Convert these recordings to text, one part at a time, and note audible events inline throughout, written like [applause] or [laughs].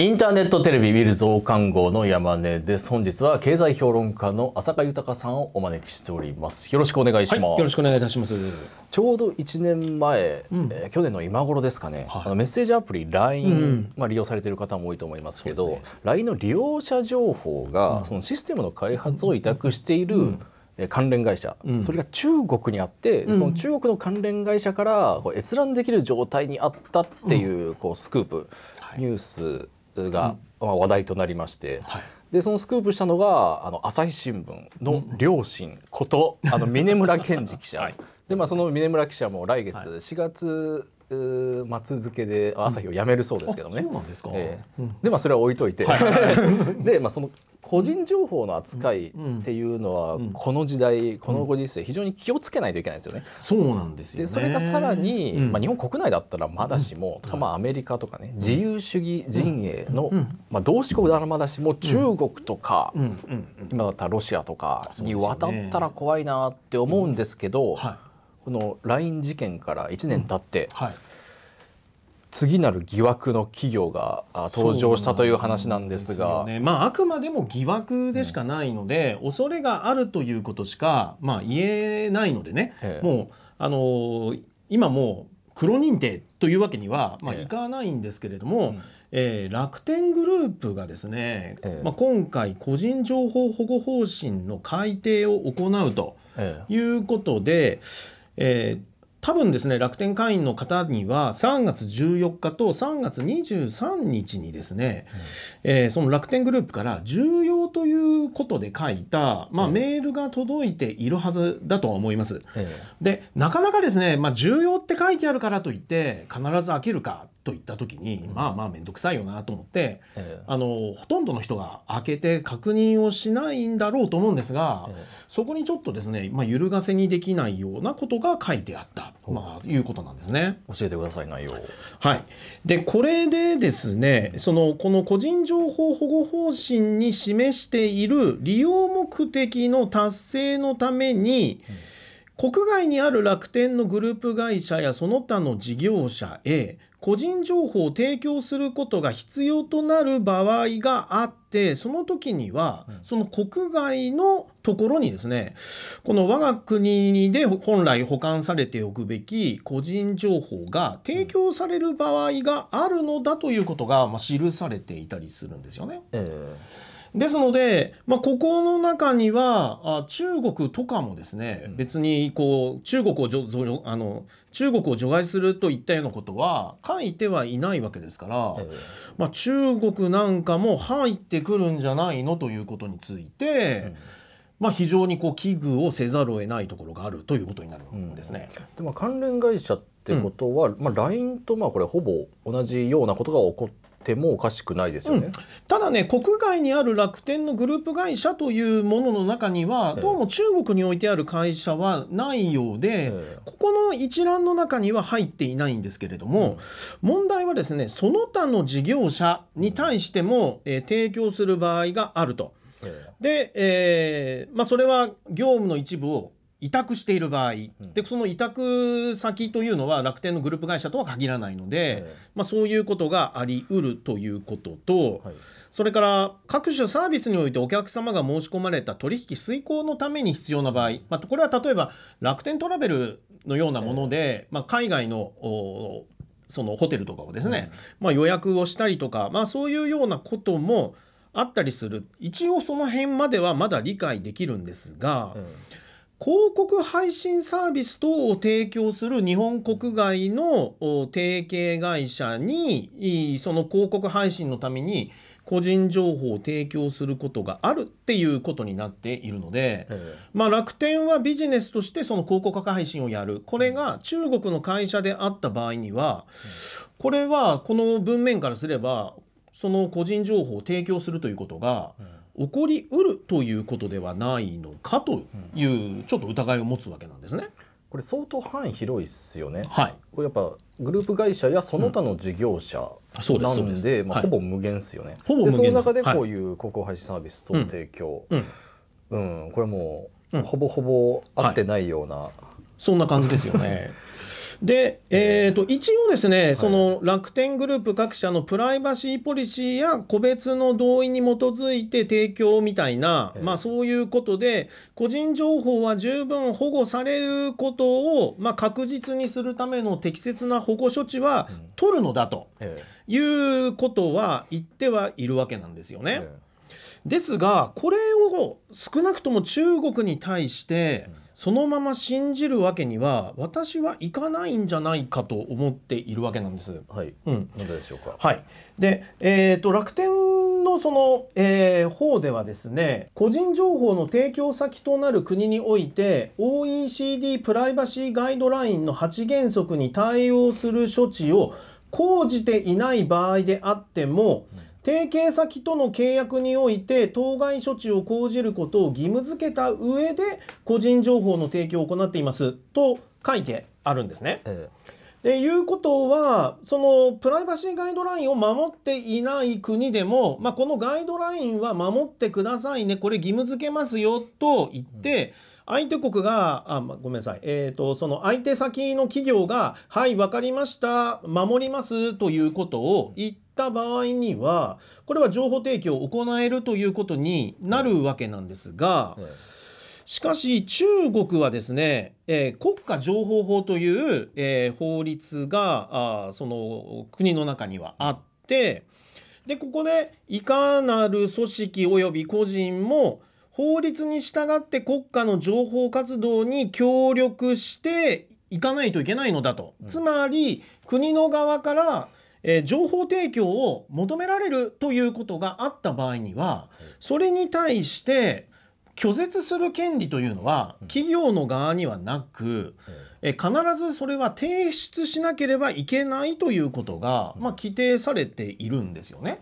インターネットテレビビル増刊号の山根です。本日は経済評論家の浅香豊さんをお招きしております。よろしくお願いします。はい、よろしくお願いいたします。ちょうど1年前、うん、えー、去年の今頃ですかね、はい、あのメッセージアプリ LINE、うん、まあ、利用されている方も多いと思いますけど、ね、LINE の利用者情報が、そのシステムの開発を委託している、うん関連会社、うん、それが中国にあって、うん、その中国の関連会社からこう閲覧できる状態にあったっていう,、こうスクープ、はい、ニュースが話題となりまして、うんはい、でそのスクープしたのがあの朝日新聞の両親こと、うん、あの [laughs] 峰村健二記者、はい、でまあその峰村記者も来月4月、末付けで朝日を辞めるそうですけどね。うん、そうなんですか。えー、でまあそれは置いといて、はい、[laughs] でまあその個人情報の扱いっていうのは、この時代このご時世非常に気をつけないといけないですよね。そうなんですよ、ね、でそれがさらに、まあ、日本国内だったらまだしも、まあ、アメリカとかね自由主義陣営の、まあ、同志国だらまだしも中国とか、今だったらロシアとかに渡ったら怖いなって思うんですけど、この LINE 事件から1年経って。はい次なる疑惑の企業が登場したという話なんですが、ね、まあ、あくまでも疑惑でしかないので、うん、恐れがあるということしか、まあ、言えないのでね、ええ、もうあの今もう黒認定というわけには、まあ、いかないんですけれども、えええー、楽天グループがですね、まあ、今回個人情報保護方針の改定を行うということで、えー、多分ですね楽天会員の方には3月14日と3月23日にですね、うん、えー、その楽天グループから重要ということで書いた、まあ、メールが届いているはずだとは思います。うん、でなかなかですね、まあ、重要って書いてあるからといって必ず開けるかと行った時に、うん、まあまあ面倒くさいよなと思って、えー、あのほとんどの人が開けて確認をしないんだろうと思うんですが、えー、そこにちょっとですね、まあ、揺るがせにできないようなことが書いてあった、まあ、いうことなんですね。教えてください内容はいでこれでですねそのこの個人情報保護方針に示している利用目的の達成のために、うん国外にある楽天のグループ会社やその他の事業者へ個人情報を提供することが必要となる場合があってその時にはその国外のところにですねこの我が国で本来保管されておくべき個人情報が提供される場合があるのだということが、ま記されていたりするんですよね。えーですので、まあ、ここの中にはあ中国とかもですね、うん、別にこう中国を除あの中国を除外するといったようなことは書いてはいないわけですから、まあ、中国なんかも入ってくるんじゃないのということについて。うんまあ、非常にこう危惧をせざるを得ないところがあるということになるんですね。うん、でも関連会社ってことは、うん、まあ、LINE とまあこれほぼ同じようなことが起こってもおかしくないですよね、うん、ただね国外にある楽天のグループ会社というものの中には、どうも中国に置いてある会社はないようで、ここの一覧の中には入っていないんですけれども、うん、問題はですねその他の事業者に対しても、えー、提供する場合があると。で、えーまあ、それは業務の一部を委託している場合、でその委託先というのは楽天のグループ会社とは限らないので、まあ、そういうことがありうるということと、はい、それから各種サービスにおいてお客様が申し込まれた取引遂行のために必要な場合、まあ、これは例えば楽天トラベルのようなもので、まあ、海外のそのホテルとかをですね、うん、まあ、予約をしたりとか、まあ、そういうようなこともあったりする一応その辺まではまだ理解できるんですが。うん広告配信サービス等を提供する日本国外の提携会社にその広告配信のために個人情報を提供することがあるっていうことになっているので、まあ、楽天はビジネスとしてその広告配信をやるこれが中国の会社であった場合にはこれはこの文面からすればその個人情報を提供するということが、うん起こりうるということではないのかというちょっと疑いを持つわけなんですね。これ相当範囲広いっすよね。はい。これやっぱグループ会社やその他の事業者なんで、ん、まあ、ほぼ無限ですよね。はい、ほぼ無限でその中でこういう高校配信サービスと提供、うん、うんうん、これもう、ほぼほぼ合ってないような、そんな感じですよね。[laughs] で、えーと、一応ですね、はい、その楽天グループ各社のプライバシーポリシーや個別の同意に基づいて提供みたいな、まあ、そういうことで、個人情報は十分保護されることを、まあ、確実にするための適切な保護処置は取るのだということは言ってはいるわけなんですよね。ですが、これを少なくとも中国に対して、うんそのまま信じるわけには私はいかないんじゃないかと思っているわけなんです。はい、うん、なぜでしょうか。はい。で、えっ、ー、と楽天のその、えー、方ではですね、個人情報の提供先となる国において OECD プライバシーガイドラインの8原則に対応する処置を講じていない場合であっても。うん提携先との契約において当該処置を講じることを義務付けた上で個人情報の提供を行っていますと書いてあるんですね。ええ、でいうことはそのプライバシーガイドラインを守っていない国でも、まあ、このガイドラインは守ってくださいねこれ義務付けますよと言って。うん相手国が、あ、ごめんなさい。えー、と、その相手先の企業が、はい、わかりました、守りますということを言って、った場合にはこれは情報提供を行えるということになるわけなんですが、しかし中国はですね、えー、国家情報法という、えー、法律があその国の中にはあってでここでいかなる組織及び個人も法律に従って国家の情報活動に協力していかないといけないのだと。つまり国の側からえ情報提供を求められるということがあった場合にはそれに対して拒絶する権利というのは企業の側にはなく、え必ずそれは提出しなければいけないということが、ま規定されているんですよね。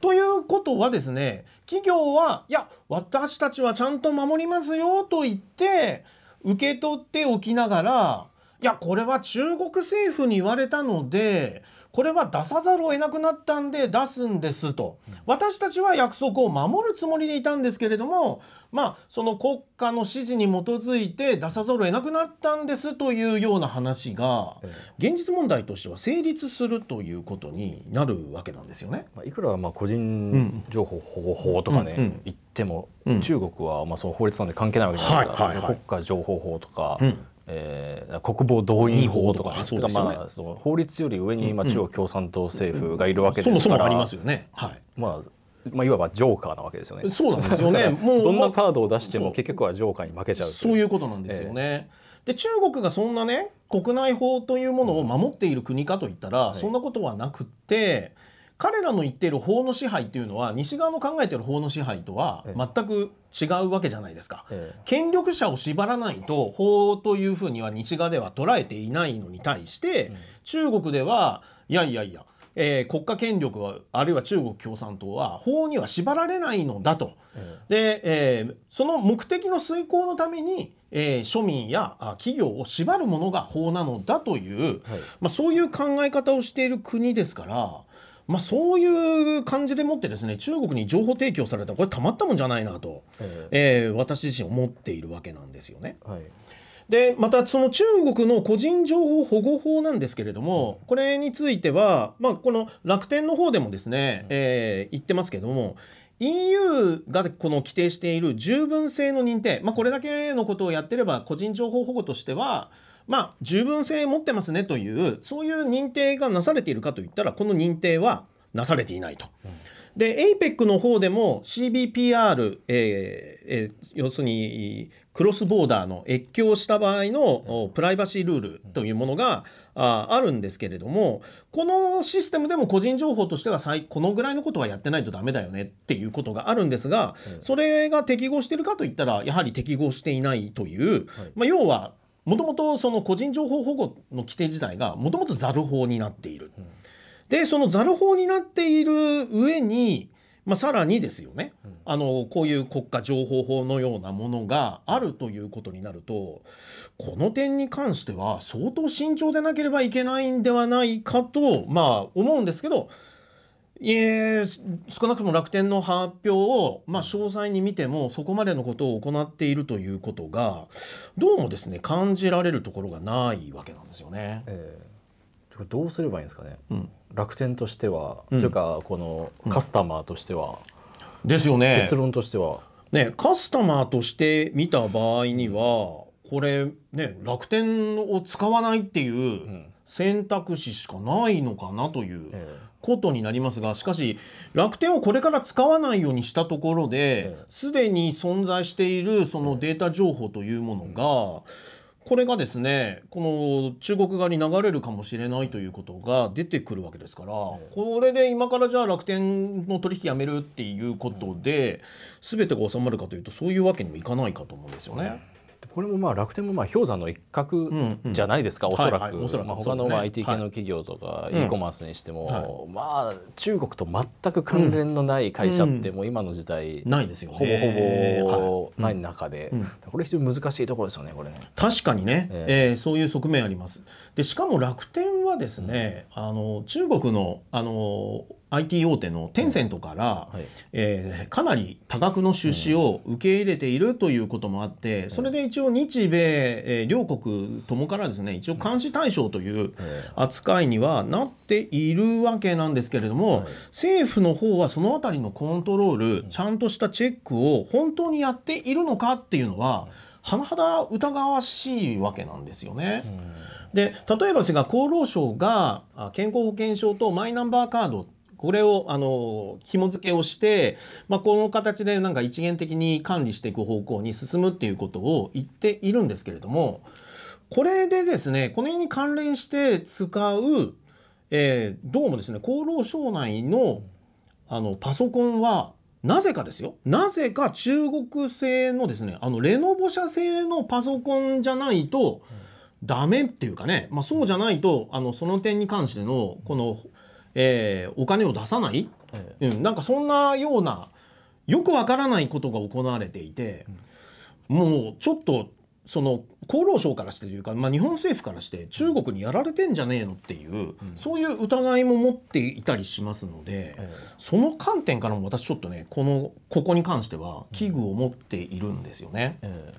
ということはですね企業はいや私たちはちゃんと守りますよと言って受け取っておきながらいやこれは中国政府に言われたのでこれは出さざるを得なくなったんで出すんですと、私たちは約束を守るつもりでいたんですけれどもまあその国家の指示に基づいて出さざるを得なくなったんですというような話が現実問題としては成立するということになるわけなんですよね。まあ、いくらまあ個人情報保護法とかね、言っても、中国はまあその法律なんで関係ないわけじゃないですか、はいはいはい、国家情報法とか、えー、国防動員法とか、ね,、そうまあ、その法律より上に今中国共産党政府がいるわけですから、うんうん、そもそもありますよね、はい、まあまあ、いわばジョーカーなわけですよね。そうなんですよね。もうどんなカードを出しても結局はジョーカーに負けちゃうそういうことなんですよね。えー、で中国がそんなね国内法というものを守っている国かといったら、うん、そんなことはなくて、はい彼らの言っている法の支配っていうのは西側の考えている法の支配とは全く違うわけじゃないですか、ええ、権力者を縛らないと法というふうには西側では捉えていないのに対して、うん、中国ではいやいやいや、えー、国家権力はあるいは中国共産党は法には縛られないのだと、え、で、えー、その目的の遂行のためにえー、庶民や企業を縛るものが法なのだという、はい、まあ、そういう考え方をしている国ですからまあ、そういう感じでもってですね中国に情報提供されたこれたまったもんじゃないなと、ええー、私自身思っているわけなんですよね。はいでまたその中国の個人情報保護法なんですけれども、これについては、まあ、この楽天の方でもですね、えー、言ってますけども EU がこの規定している十分性の認定、まあ、これだけのことをやってれば個人情報保護としては、まあ、十分性持ってますねというそういう認定がなされているかといったらこの認定はなされていないと。で APEC の方でも CBPR、えーえー、要するにクロスボーダーの越境した場合のプライバシールールというものがああるんですけれどもこのシステムでも個人情報としてはこのぐらいのことはやってないとダメだよねっていうことがあるんですがそれが適合してるかといったらやはり適合していないという、まあ、要はもともとその個人情報保護の規定自体がもともとざる法になっている。でそのざる法になっている上に、まあ、さらにですよね、うん、あのこういう国家情報法のようなものがあるということになるとこの点に関しては相当慎重でなければいけないんではないかと、まあ、思うんですけど。え少なくとも楽天の発表を、まあ、詳細に見てもそこまでのことを行っているということがどうもですね感じられるところがないわけなんですよね。えー、どうすればいいんですかね、うん楽天としては、うん、というかこのカスタマーとしては、うん、ですよね結論としては。ねカスタマーとして見た場合にはこれね楽天を使わないっていう選択肢しかないのかなという。ことになりますがしかし楽天をこれから使わないようにしたところですで、に存在しているそのデータ情報というものが、これがですねこの中国側に流れるかもしれないということが出てくるわけですから、これで今からじゃあ楽天の取引やめるっていうことで、全てが収まるかというとそういうわけにもいかないかと思うんですよね。これもまあ楽天もまあ氷山の一角じゃないですか、うんうん、おそらく、はいはい、らくまあ、他のまあ IT 系の企業とか、e コマースにしても、うん、まあ中国と全く関連のない会社ってもう今の時代、ないですよ、ね、ほぼほぼない中で、これ非常に難しいところですよねこれね。確かにね、えー、えー、そういう側面あります。でしかも楽天はですね、あの中国のあの IT 大手のテンセントから、はい、えー、かなり多額の出資を受け入れているということもあって、うん、それで一応日米、えー、両国ともからですね一応監視対象という扱いにはなっているわけなんですけれども、はい、政府の方はその辺りのコントロールちゃんとしたチェックを本当にやっているのかっていうのは甚だ疑わしいわけなんですよね。うん、で例えばですが厚労省が健康保険証とマイナンバーカードってこれをあの紐付けをして、まあ、この形でなんか一元的に管理していく方向に進むっていうことを言っているんですけれどもこれでですねこ辺に関連して使う、えー、どうもですね厚労省内のあのパソコンはなぜかですよなぜか中国製のですねあのレノボ社製のパソコンじゃないとダメっていうかね、まあ、そうじゃないとあのその点に関してのこのえー、お金を出さない、えうん、なんかそんなようなよくわからないことが行われていて、うん、もうちょっとその厚労省からしてというか、まあ、日本政府からして中国にやられてんじゃねえのっていう、うん、そういう疑いも持っていたりしますので、その観点からも私ちょっとねこのここに関しては危惧を持っているんですよね。え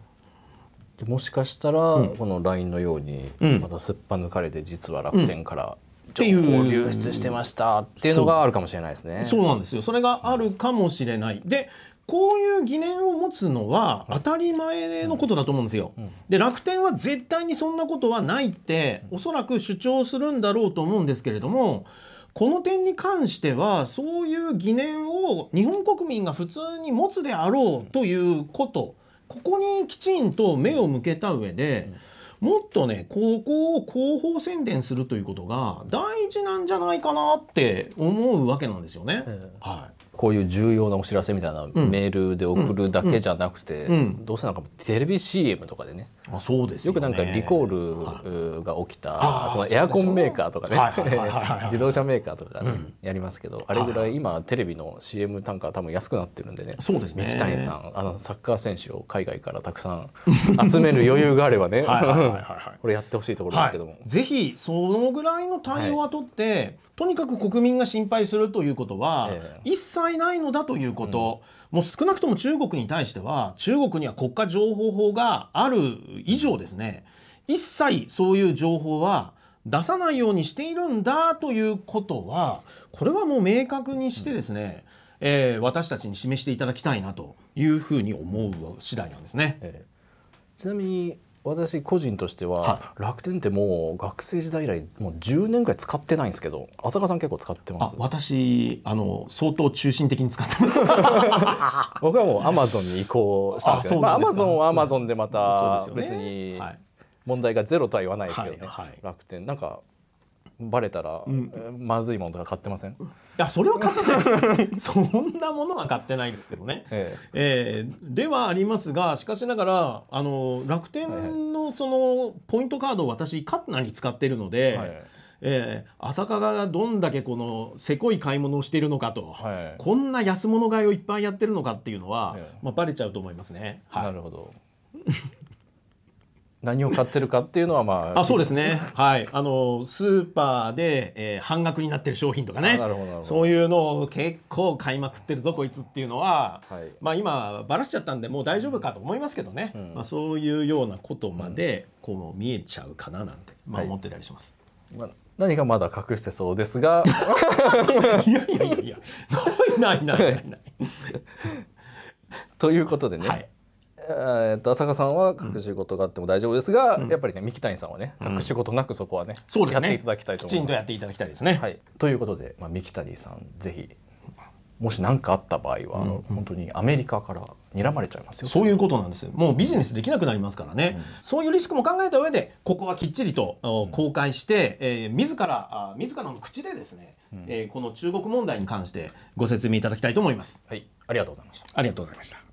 ー、もしかしたら、この LINE のようにまたすっぱ抜かれて実は楽天から、情報流出してましたっていうのがあるかもしれないですね。そうなんですよそれがあるかもしれない、でこういう疑念を持つのは当たり前のことだと思うんですよ。で楽天は絶対にそんなことはないっておそらく主張するんだろうと思うんですけれどもこの点に関してはそういう疑念を日本国民が普通に持つであろうということここにきちんと目を向けた上で。うんもっとね高校を広報宣伝するということが大事なんじゃないかなって思うわけなんですよね。はいこういう重要なお知らせみたいなメールで送るだけじゃなくて、どうせなんかテレビ CM とかでねあそうですよ,、くなんかリコールが起きたそのエアコンメーカーとかね自動車メーカーとか、ねやりますけどあれぐらい今テレビの CM 単価多分安くなってるんでねそうですね三木谷さんあのサッカー選手を海外からたくさん集める余裕があればねこれやってほしいところですけども、ぜひそのぐらいの対応は取って、とにかく国民が心配するということは、一切いないのだということ、うん、もう少なくとも中国に対しては中国には国家情報法がある以上ですね一切そういう情報は出さないようにしているんだということはこれはもう明確にしてですね、うん、えー、私たちに示していただきたいなというふうに思う次第なんですね。えちなみに私個人としては、楽天ってもう学生時代以来もう10年ぐらい使ってないんですけど浅川さん結構使ってます私あの相当中心的に使ってます [laughs] 僕はもうアマゾンに移行したんですけどアマゾンはアマゾンでまた別に問題がゼロとは言わないですけどね、はい、楽天なんかバレたら、うん、まずいものとか買ってませんいやそれは買ってないです [laughs] そんなものは買ってないですけどね、えええー、ではありますがしかしながらあの楽天のそのポイントカードを私カッナに使ってるので、はいえー、浅香がどんだけこのせこい買い物をしているのかと、はい、こんな安物買いをいっぱいやってるのかっていうのは、ええ、まあ、バレちゃうと思いますね。はい、なるほど何を買ってるかっていうのはまああそうですねはいあのスーパーで、えー、半額になってる商品とかねそういうのを結構買いまくってるぞこいつっていうのは、はい、まあ今ばらしちゃったんでもう大丈夫かと思いますけどね、うん、まあ、そういうようなことまで、うん、こう見えちゃうかななんて、まあ、思ってたりします。はいまあ何かまだ隠してそうですが [laughs] いやいやいやいやないないないない [laughs] ということでね、はいえー、と浅香さんは隠し事があっても大丈夫ですが、うん、やっぱりね三木谷さんはね隠し事なくそこはね,、そうですねやっていただきたいと思います。きちんとやっていただきたいですね、はい、ということで、まあ、三木谷さんぜひもし何かあった場合は、本当にアメリカから睨まれちゃいますよ、うん、そういうことなんですもうビジネスできなくなりますからね、うん、そういうリスクも考えた上でここはきっちりと公開して、えー、自ら自らの口でですね、うん、えー、この中国問題に関してご説明いただきたいと思います、はいありがとうございましたありがとうございました